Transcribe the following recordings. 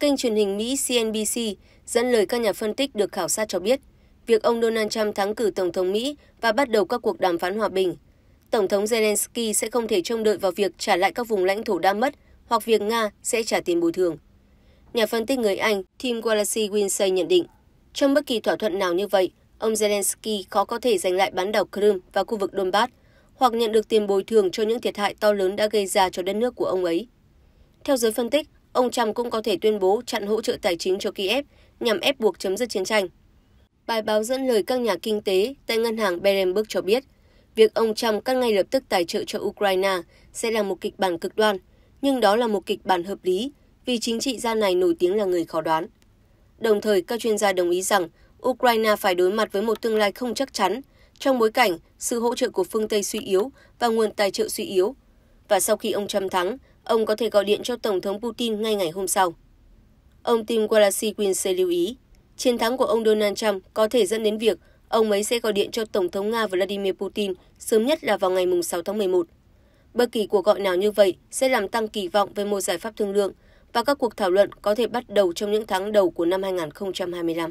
Kênh truyền hình Mỹ CNBC dẫn lời các nhà phân tích được khảo sát cho biết, việc ông Donald Trump thắng cử Tổng thống Mỹ và bắt đầu các cuộc đàm phán hòa bình, Tổng thống Zelensky sẽ không thể trông đợi vào việc trả lại các vùng lãnh thổ đã mất hoặc việc Nga sẽ trả tiền bồi thường. Nhà phân tích người Anh Tim Wallace Winsey nhận định, trong bất kỳ thỏa thuận nào như vậy, ông Zelensky khó có thể giành lại bán đảo Crimea và khu vực Donbass hoặc nhận được tiền bồi thường cho những thiệt hại to lớn đã gây ra cho đất nước của ông ấy. Theo giới phân tích, ông trump cũng có thể tuyên bố chặn hỗ trợ tài chính cho kiev nhằm ép buộc chấm dứt chiến tranh bài báo dẫn lời các nhà kinh tế tại ngân hàng berenberg cho biết việc ông trump cắt ngay lập tức tài trợ cho ukraine sẽ là một kịch bản cực đoan nhưng đó là một kịch bản hợp lý vì chính trị gia này nổi tiếng là người khó đoán đồng thời các chuyên gia đồng ý rằng Ukraine phải đối mặt với một tương lai không chắc chắn trong bối cảnh sự hỗ trợ của phương Tây suy yếu và nguồn tài trợ suy yếu. Và sau khi ông Trump thắng, ông có thể gọi điện cho Tổng thống Putin ngay ngày hôm sau. Ông Tim Wallace-Quince lưu ý, chiến thắng của ông Donald Trump có thể dẫn đến việc ông ấy sẽ gọi điện cho Tổng thống Nga Vladimir Putin sớm nhất là vào ngày 6 tháng 11. Bất kỳ cuộc gọi nào như vậy sẽ làm tăng kỳ vọng về một giải pháp thương lượng và các cuộc thảo luận có thể bắt đầu trong những tháng đầu của năm 2025.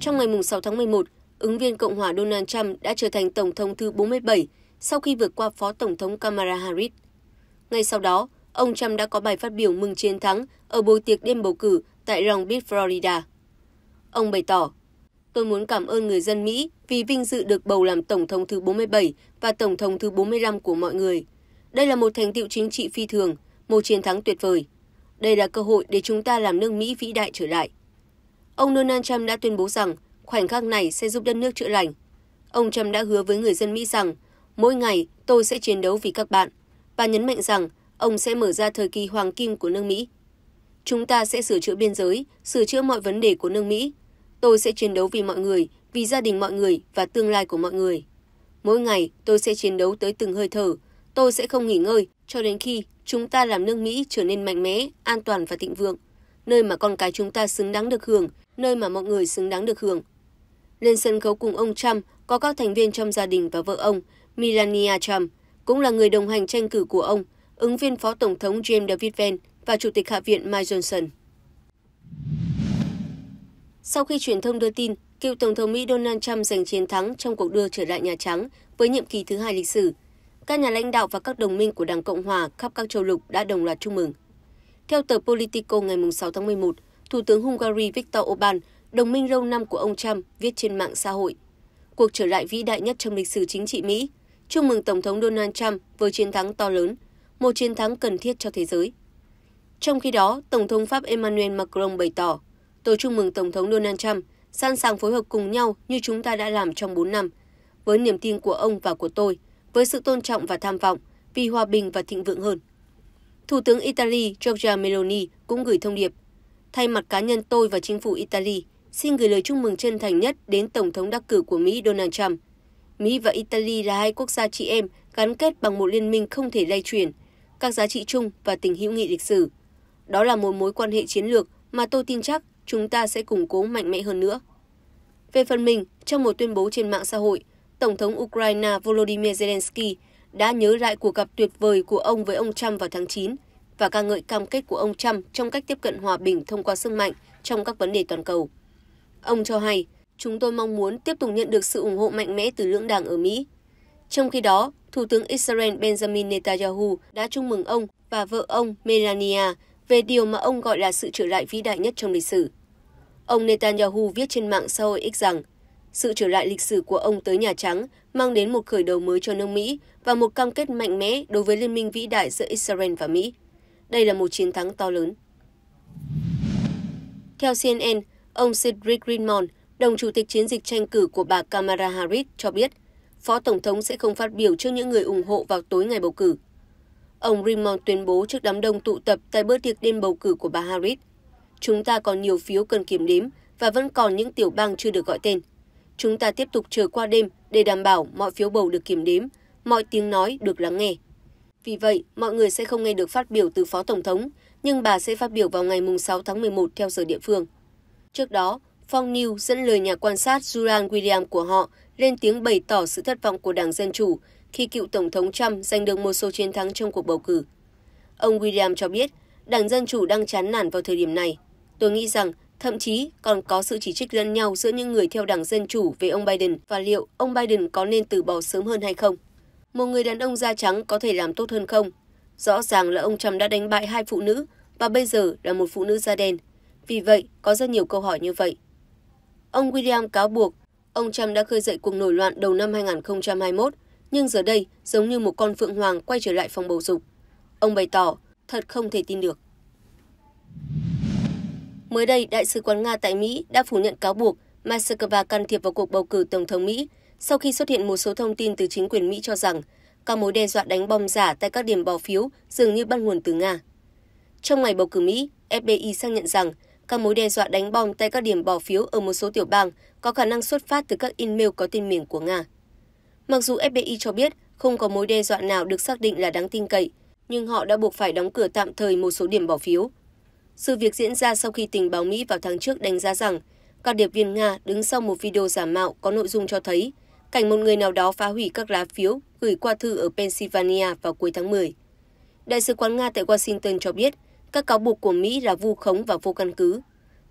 Trong ngày 6 tháng 11, ứng viên Cộng hòa Donald Trump đã trở thành Tổng thống thứ 47 sau khi vượt qua Phó Tổng thống Kamala Harris ngay sau đó ông trump đã có bài phát biểu mừng chiến thắng ở buổi tiệc đêm bầu cử tại rong beach florida ông bày tỏ tôi muốn cảm ơn người dân mỹ vì vinh dự được bầu làm tổng thống thứ 47 và tổng thống thứ 45 của mọi người đây là một thành tựu chính trị phi thường một chiến thắng tuyệt vời đây là cơ hội để chúng ta làm nước mỹ vĩ đại trở lại ông donald trump đã tuyên bố rằng khoảnh khắc này sẽ giúp đất nước chữa lành ông trump đã hứa với người dân mỹ rằng mỗi ngày tôi sẽ chiến đấu vì các bạn và nhấn mạnh rằng ông sẽ mở ra thời kỳ hoàng kim của nước Mỹ. Chúng ta sẽ sửa chữa biên giới, sửa chữa mọi vấn đề của nước Mỹ. Tôi sẽ chiến đấu vì mọi người, vì gia đình mọi người và tương lai của mọi người. Mỗi ngày tôi sẽ chiến đấu tới từng hơi thở, tôi sẽ không nghỉ ngơi cho đến khi chúng ta làm nước Mỹ trở nên mạnh mẽ, an toàn và thịnh vượng, nơi mà con cái chúng ta xứng đáng được hưởng, nơi mà mọi người xứng đáng được hưởng. Lên sân khấu cùng ông Trump có các thành viên trong gia đình và vợ ông, Melania Trump, cũng là người đồng hành tranh cử của ông, ứng viên Phó Tổng thống James David Van và Chủ tịch Hạ viện Mike Johnson. Sau khi truyền thông đưa tin, cựu Tổng thống Mỹ Donald Trump giành chiến thắng trong cuộc đua trở lại Nhà Trắng với nhiệm kỳ thứ hai lịch sử, các nhà lãnh đạo và các đồng minh của Đảng Cộng Hòa khắp các châu lục đã đồng loạt chúc mừng. Theo tờ Politico ngày 6 tháng 11, Thủ tướng Hungary Viktor Orbán, đồng minh lâu năm của ông Trump, viết trên mạng xã hội. Cuộc trở lại vĩ đại nhất trong lịch sử chính trị Mỹ chúc mừng Tổng thống Donald Trump với chiến thắng to lớn, một chiến thắng cần thiết cho thế giới. Trong khi đó, Tổng thống Pháp Emmanuel Macron bày tỏ, tôi chúc mừng Tổng thống Donald Trump sẵn sàng phối hợp cùng nhau như chúng ta đã làm trong 4 năm, với niềm tin của ông và của tôi, với sự tôn trọng và tham vọng, vì hòa bình và thịnh vượng hơn. Thủ tướng Italy Giorgia Meloni cũng gửi thông điệp, thay mặt cá nhân tôi và chính phủ Italy, xin gửi lời chúc mừng chân thành nhất đến Tổng thống đắc cử của Mỹ Donald Trump, mỹ và italy là hai quốc gia chị em gắn kết bằng một liên minh không thể lay chuyển các giá trị chung và tình hữu nghị lịch sử đó là một mối quan hệ chiến lược mà tôi tin chắc chúng ta sẽ củng cố mạnh mẽ hơn nữa về phần mình trong một tuyên bố trên mạng xã hội tổng thống ukraine volodymyr zelensky đã nhớ lại cuộc gặp tuyệt vời của ông với ông trump vào tháng 9 và ca ngợi cam kết của ông trump trong cách tiếp cận hòa bình thông qua sức mạnh trong các vấn đề toàn cầu ông cho hay chúng tôi mong muốn tiếp tục nhận được sự ủng hộ mạnh mẽ từ lưỡng đảng ở Mỹ. Trong khi đó, Thủ tướng Israel Benjamin Netanyahu đã chúc mừng ông và vợ ông Melania về điều mà ông gọi là sự trở lại vĩ đại nhất trong lịch sử. Ông Netanyahu viết trên mạng xã hội X rằng, sự trở lại lịch sử của ông tới Nhà Trắng mang đến một khởi đầu mới cho nước Mỹ và một cam kết mạnh mẽ đối với liên minh vĩ đại giữa Israel và Mỹ. Đây là một chiến thắng to lớn. Theo CNN, ông Cedric Greenmont, đồng chủ tịch chiến dịch tranh cử của bà Kamala Harris cho biết Phó Tổng thống sẽ không phát biểu trước những người ủng hộ vào tối ngày bầu cử. Ông Raymond tuyên bố trước đám đông tụ tập tại bữa tiệc đêm bầu cử của bà Harris. Chúng ta còn nhiều phiếu cần kiểm đếm và vẫn còn những tiểu bang chưa được gọi tên. Chúng ta tiếp tục chờ qua đêm để đảm bảo mọi phiếu bầu được kiểm đếm, mọi tiếng nói được lắng nghe. Vì vậy, mọi người sẽ không nghe được phát biểu từ Phó Tổng thống, nhưng bà sẽ phát biểu vào ngày 6 tháng 11 theo giờ địa phương. Trước đó, Phong New dẫn lời nhà quan sát Julian William của họ lên tiếng bày tỏ sự thất vọng của Đảng Dân Chủ khi cựu Tổng thống Trump giành được một số chiến thắng trong cuộc bầu cử. Ông William cho biết, Đảng Dân Chủ đang chán nản vào thời điểm này. Tôi nghĩ rằng thậm chí còn có sự chỉ trích lẫn nhau giữa những người theo Đảng Dân Chủ về ông Biden và liệu ông Biden có nên từ bỏ sớm hơn hay không. Một người đàn ông da trắng có thể làm tốt hơn không? Rõ ràng là ông Trump đã đánh bại hai phụ nữ và bây giờ là một phụ nữ da đen. Vì vậy, có rất nhiều câu hỏi như vậy. Ông William cáo buộc ông Trump đã khơi dậy cuộc nổi loạn đầu năm 2021, nhưng giờ đây giống như một con phượng hoàng quay trở lại phòng bầu dục. Ông bày tỏ, thật không thể tin được. Mới đây, Đại sứ quán Nga tại Mỹ đã phủ nhận cáo buộc Moscow can thiệp vào cuộc bầu cử Tổng thống Mỹ sau khi xuất hiện một số thông tin từ chính quyền Mỹ cho rằng các mối đe dọa đánh bom giả tại các điểm bỏ phiếu dường như bắt nguồn từ Nga. Trong ngày bầu cử Mỹ, FBI xác nhận rằng các mối đe dọa đánh bom tại các điểm bỏ phiếu ở một số tiểu bang có khả năng xuất phát từ các email có tên miền của Nga. Mặc dù FBI cho biết không có mối đe dọa nào được xác định là đáng tin cậy, nhưng họ đã buộc phải đóng cửa tạm thời một số điểm bỏ phiếu. Sự việc diễn ra sau khi tình báo Mỹ vào tháng trước đánh giá rằng các điệp viên Nga đứng sau một video giả mạo có nội dung cho thấy cảnh một người nào đó phá hủy các lá phiếu gửi qua thư ở Pennsylvania vào cuối tháng 10. Đại sứ quán Nga tại Washington cho biết các cáo buộc của Mỹ là vu khống và vô căn cứ.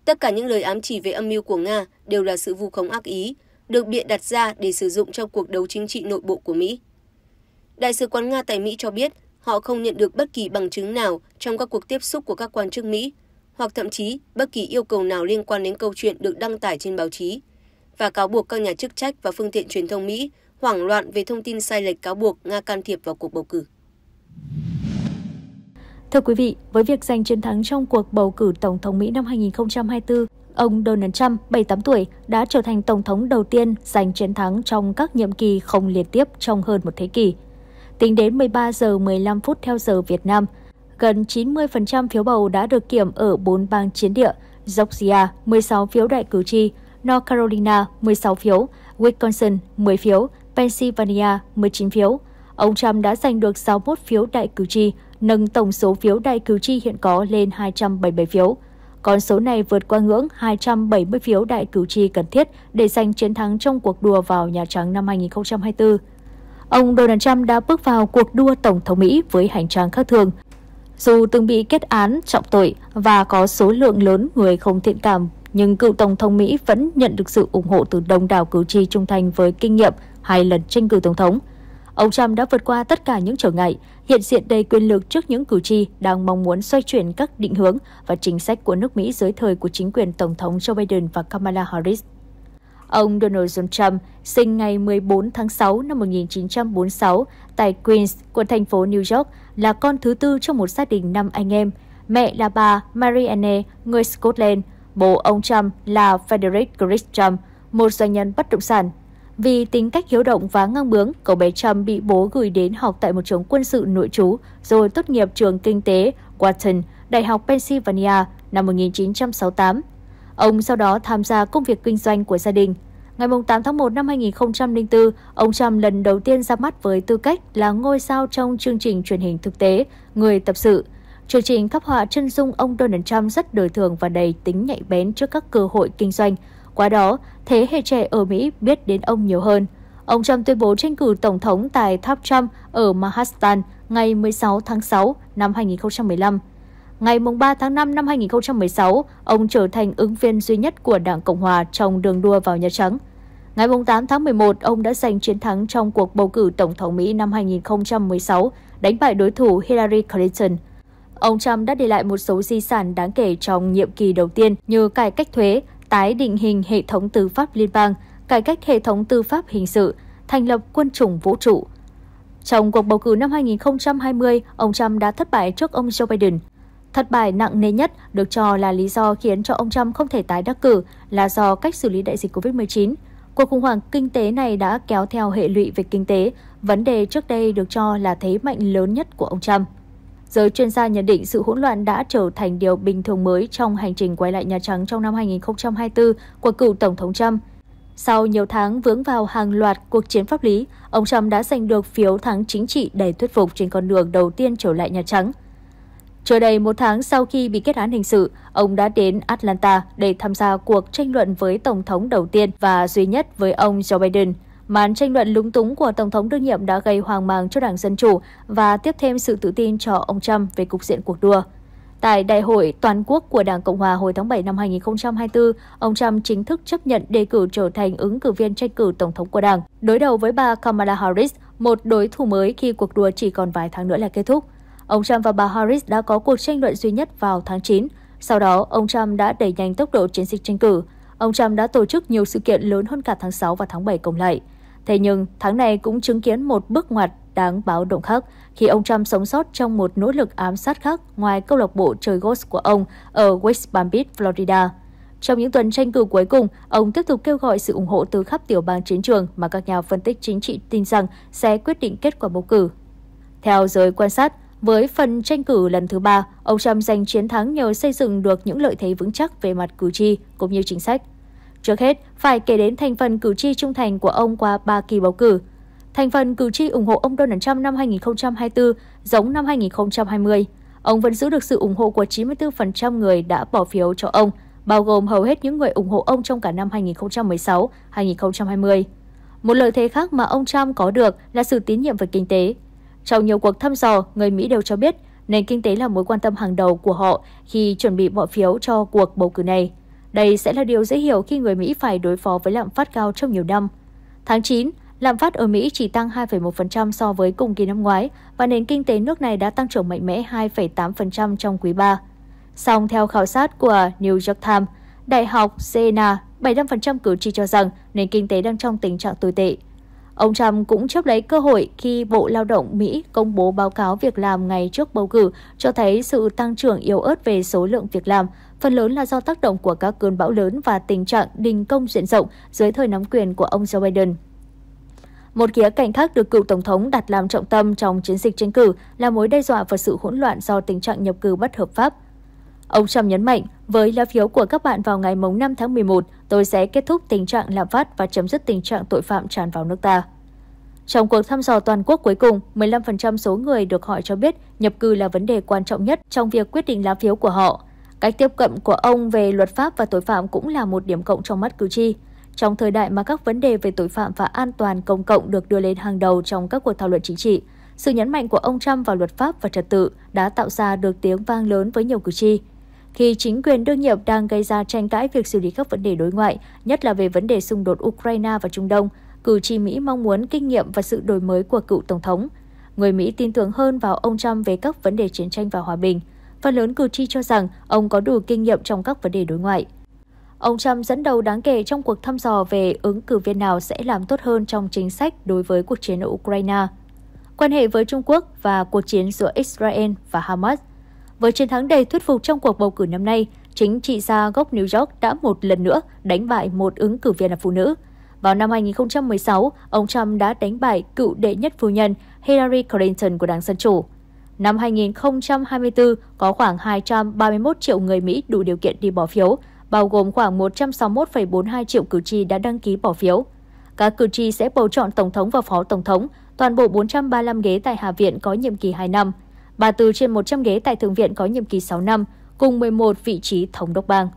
Tất cả những lời ám chỉ về âm mưu của Nga đều là sự vu khống ác ý, được bịa đặt ra để sử dụng trong cuộc đấu chính trị nội bộ của Mỹ. Đại sứ quán Nga tại Mỹ cho biết họ không nhận được bất kỳ bằng chứng nào trong các cuộc tiếp xúc của các quan chức Mỹ, hoặc thậm chí bất kỳ yêu cầu nào liên quan đến câu chuyện được đăng tải trên báo chí, và cáo buộc các nhà chức trách và phương tiện truyền thông Mỹ hoảng loạn về thông tin sai lệch cáo buộc Nga can thiệp vào cuộc bầu cử. Thưa quý vị, với việc giành chiến thắng trong cuộc bầu cử Tổng thống Mỹ năm 2024, ông Donald Trump, 78 tuổi, đã trở thành Tổng thống đầu tiên giành chiến thắng trong các nhiệm kỳ không liên tiếp trong hơn một thế kỷ. Tính đến 13 giờ 15 phút theo giờ Việt Nam, gần 90% phiếu bầu đã được kiểm ở 4 bang chiến địa, Georgia 16 phiếu đại cử tri, North Carolina 16 phiếu, Wisconsin 10 phiếu, Pennsylvania 19 phiếu. Ông Trump đã giành được 61 phiếu đại cử tri, nâng tổng số phiếu đại cử tri hiện có lên 277 phiếu. Con số này vượt qua ngưỡng 270 phiếu đại cử tri cần thiết để giành chiến thắng trong cuộc đua vào Nhà Trắng năm 2024. Ông Donald Trump đã bước vào cuộc đua Tổng thống Mỹ với hành trang khác thường. Dù từng bị kết án trọng tội và có số lượng lớn người không thiện cảm, nhưng cựu Tổng thống Mỹ vẫn nhận được sự ủng hộ từ đông đảo cử tri trung thành với kinh nghiệm hai lần tranh cử Tổng thống – Ông Trump đã vượt qua tất cả những trở ngại, hiện diện đầy quyền lực trước những cử tri đang mong muốn xoay chuyển các định hướng và chính sách của nước Mỹ dưới thời của chính quyền Tổng thống Joe Biden và Kamala Harris. Ông Donald John Trump sinh ngày 14 tháng 6 năm 1946 tại Queens, quận thành phố New York, là con thứ tư trong một gia đình năm anh em. Mẹ là bà Marianne, người Scotland. Bố ông Trump là Frederick Chris Trump, một doanh nhân bất động sản vì tính cách hiếu động và ngang bướng, cậu bé Trump bị bố gửi đến học tại một trường quân sự nội trú, rồi tốt nghiệp trường kinh tế Wharton, Đại học Pennsylvania năm 1968. Ông sau đó tham gia công việc kinh doanh của gia đình. Ngày 8 tháng 1 năm 2004, ông Trump lần đầu tiên ra mắt với tư cách là ngôi sao trong chương trình truyền hình thực tế Người Tập Sự. Chương trình khắc họa chân dung ông Donald Trump rất đời thường và đầy tính nhạy bén trước các cơ hội kinh doanh, qua đó, thế hệ trẻ ở Mỹ biết đến ông nhiều hơn. Ông Trump tuyên bố tranh cử Tổng thống tại tháp Trump ở Manhattan ngày 16 tháng 6 năm 2015. Ngày 3 tháng 5 năm 2016, ông trở thành ứng viên duy nhất của Đảng Cộng Hòa trong đường đua vào Nhà Trắng. Ngày 8 tháng 11, ông đã giành chiến thắng trong cuộc bầu cử Tổng thống Mỹ năm 2016, đánh bại đối thủ Hillary Clinton. Ông Trump đã để lại một số di sản đáng kể trong nhiệm kỳ đầu tiên như cải cách thuế, tái định hình hệ thống tư pháp liên bang, cải cách hệ thống tư pháp hình sự, thành lập quân chủng vũ trụ. Trong cuộc bầu cử năm 2020, ông Trump đã thất bại trước ông Joe Biden. Thất bại nặng nề nhất được cho là lý do khiến cho ông Trump không thể tái đắc cử là do cách xử lý đại dịch COVID-19. Cuộc khủng hoảng kinh tế này đã kéo theo hệ lụy về kinh tế, vấn đề trước đây được cho là thế mạnh lớn nhất của ông Trump. Giới chuyên gia nhận định sự hỗn loạn đã trở thành điều bình thường mới trong hành trình quay lại Nhà Trắng trong năm 2024 của cựu Tổng thống Trump. Sau nhiều tháng vướng vào hàng loạt cuộc chiến pháp lý, ông Trump đã giành được phiếu thắng chính trị đầy thuyết phục trên con đường đầu tiên trở lại Nhà Trắng. Chưa đầy một tháng sau khi bị kết án hình sự, ông đã đến Atlanta để tham gia cuộc tranh luận với Tổng thống đầu tiên và duy nhất với ông Joe Biden – Màn tranh luận lúng túng của Tổng thống đương nhiệm đã gây hoang mang cho Đảng Dân Chủ và tiếp thêm sự tự tin cho ông Trump về cục diện cuộc đua. Tại Đại hội Toàn quốc của Đảng Cộng Hòa hồi tháng 7 năm 2024, ông Trump chính thức chấp nhận đề cử trở thành ứng cử viên tranh cử Tổng thống của Đảng, đối đầu với bà Kamala Harris, một đối thủ mới khi cuộc đua chỉ còn vài tháng nữa là kết thúc. Ông Trump và bà Harris đã có cuộc tranh luận duy nhất vào tháng 9. Sau đó, ông Trump đã đẩy nhanh tốc độ chiến dịch tranh cử. Ông Trump đã tổ chức nhiều sự kiện lớn hơn cả tháng 6 và tháng 7 cộng lại. Thế nhưng, tháng này cũng chứng kiến một bước ngoặt đáng báo động khác khi ông Trump sống sót trong một nỗ lực ám sát khác ngoài câu lạc bộ chơi golf của ông ở West Palm Beach, Florida. Trong những tuần tranh cử cuối cùng, ông tiếp tục kêu gọi sự ủng hộ từ khắp tiểu bang chiến trường mà các nhà phân tích chính trị tin rằng sẽ quyết định kết quả bầu cử. Theo giới quan sát, với phần tranh cử lần thứ ba, ông Trump giành chiến thắng nhờ xây dựng được những lợi thế vững chắc về mặt cử tri cũng như chính sách. Trước hết, phải kể đến thành phần cử tri trung thành của ông qua ba kỳ bầu cử. Thành phần cử tri ủng hộ ông Donald Trump năm 2024 giống năm 2020. Ông vẫn giữ được sự ủng hộ của 94% người đã bỏ phiếu cho ông, bao gồm hầu hết những người ủng hộ ông trong cả năm 2016-2020. Một lợi thế khác mà ông Trump có được là sự tín nhiệm về kinh tế. Trong nhiều cuộc thăm dò, người Mỹ đều cho biết nền kinh tế là mối quan tâm hàng đầu của họ khi chuẩn bị bỏ phiếu cho cuộc bầu cử này. Đây sẽ là điều dễ hiểu khi người Mỹ phải đối phó với lạm phát cao trong nhiều năm. Tháng 9, lạm phát ở Mỹ chỉ tăng 2,1% so với cùng kỳ năm ngoái và nền kinh tế nước này đã tăng trưởng mạnh mẽ 2,8% trong quý 3. Song theo khảo sát của New York Times, Đại học Siena, 75% cử tri cho rằng nền kinh tế đang trong tình trạng tồi tệ. Ông Trump cũng chấp lấy cơ hội khi Bộ Lao động Mỹ công bố báo cáo việc làm ngày trước bầu cử cho thấy sự tăng trưởng yếu ớt về số lượng việc làm, phần lớn là do tác động của các cơn bão lớn và tình trạng đình công diện rộng dưới thời nắm quyền của ông Joe Biden. Một khía cạnh khác được cựu Tổng thống đặt làm trọng tâm trong chiến dịch tranh cử là mối đe dọa và sự hỗn loạn do tình trạng nhập cư bất hợp pháp – Ông Trump nhấn mạnh, với lá phiếu của các bạn vào ngày mùng 5 tháng 11, tôi sẽ kết thúc tình trạng lạm phát và chấm dứt tình trạng tội phạm tràn vào nước ta. Trong cuộc thăm dò toàn quốc cuối cùng, 15% số người được hỏi cho biết nhập cư là vấn đề quan trọng nhất trong việc quyết định lá phiếu của họ. Cách tiếp cận của ông về luật pháp và tội phạm cũng là một điểm cộng trong mắt cử tri. Trong thời đại mà các vấn đề về tội phạm và an toàn công cộng được đưa lên hàng đầu trong các cuộc thảo luận chính trị, sự nhấn mạnh của ông Trump vào luật pháp và trật tự đã tạo ra được tiếng vang lớn với nhiều cử tri khi chính quyền đương nhiệm đang gây ra tranh cãi việc xử lý các vấn đề đối ngoại, nhất là về vấn đề xung đột Ukraine và Trung Đông, cử tri Mỹ mong muốn kinh nghiệm và sự đổi mới của cựu Tổng thống. Người Mỹ tin tưởng hơn vào ông Trump về các vấn đề chiến tranh và hòa bình. Phần lớn cử tri cho rằng ông có đủ kinh nghiệm trong các vấn đề đối ngoại. Ông Trump dẫn đầu đáng kể trong cuộc thăm dò về ứng cử viên nào sẽ làm tốt hơn trong chính sách đối với cuộc chiến ở Ukraine. Quan hệ với Trung Quốc và cuộc chiến giữa Israel và Hamas với chiến thắng đầy thuyết phục trong cuộc bầu cử năm nay, chính trị gia gốc New York đã một lần nữa đánh bại một ứng cử viên là phụ nữ. Vào năm 2016, ông Trump đã đánh bại cựu đệ nhất phu nhân Hillary Clinton của Đảng Dân Chủ. Năm 2024, có khoảng 231 triệu người Mỹ đủ điều kiện đi bỏ phiếu, bao gồm khoảng 161,42 triệu cử tri đã đăng ký bỏ phiếu. Các cử tri sẽ bầu chọn Tổng thống và Phó Tổng thống, toàn bộ 435 ghế tại Hạ viện có nhiệm kỳ 2 năm – 34 trên 100 ghế tại Thượng viện có nhiệm kỳ 6 năm, cùng 11 vị trí thống đốc bang.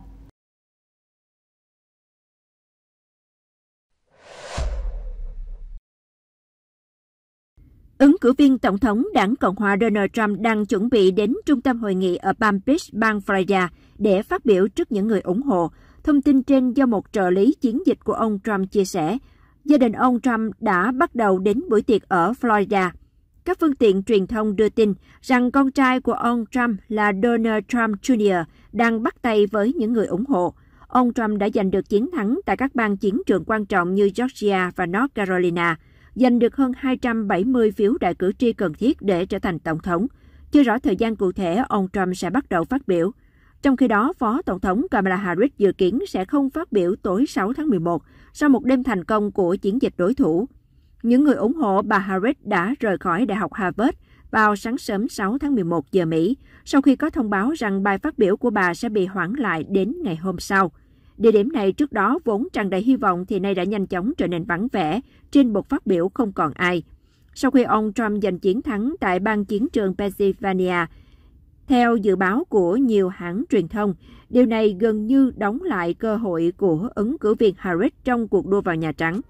Ứng cử viên Tổng thống đảng Cộng hòa Donald Trump đang chuẩn bị đến trung tâm hội nghị ở Palm Beach, bang Florida để phát biểu trước những người ủng hộ. Thông tin trên do một trợ lý chiến dịch của ông Trump chia sẻ. Gia đình ông Trump đã bắt đầu đến buổi tiệc ở Florida – các phương tiện truyền thông đưa tin rằng con trai của ông Trump là Donald Trump Jr. đang bắt tay với những người ủng hộ. Ông Trump đã giành được chiến thắng tại các bang chiến trường quan trọng như Georgia và North Carolina, giành được hơn 270 phiếu đại cử tri cần thiết để trở thành tổng thống. Chưa rõ thời gian cụ thể ông Trump sẽ bắt đầu phát biểu. Trong khi đó, Phó Tổng thống Kamala Harris dự kiến sẽ không phát biểu tối 6 tháng 11 sau một đêm thành công của chiến dịch đối thủ những người ủng hộ bà Harris đã rời khỏi Đại học Harvard vào sáng sớm 6 tháng 11 giờ Mỹ, sau khi có thông báo rằng bài phát biểu của bà sẽ bị hoãn lại đến ngày hôm sau. Địa điểm này trước đó vốn tràn đầy hy vọng thì nay đã nhanh chóng trở nên vắng vẻ, trên một phát biểu không còn ai. Sau khi ông Trump giành chiến thắng tại bang chiến trường Pennsylvania, theo dự báo của nhiều hãng truyền thông, điều này gần như đóng lại cơ hội của ứng cử viên Harris trong cuộc đua vào Nhà Trắng.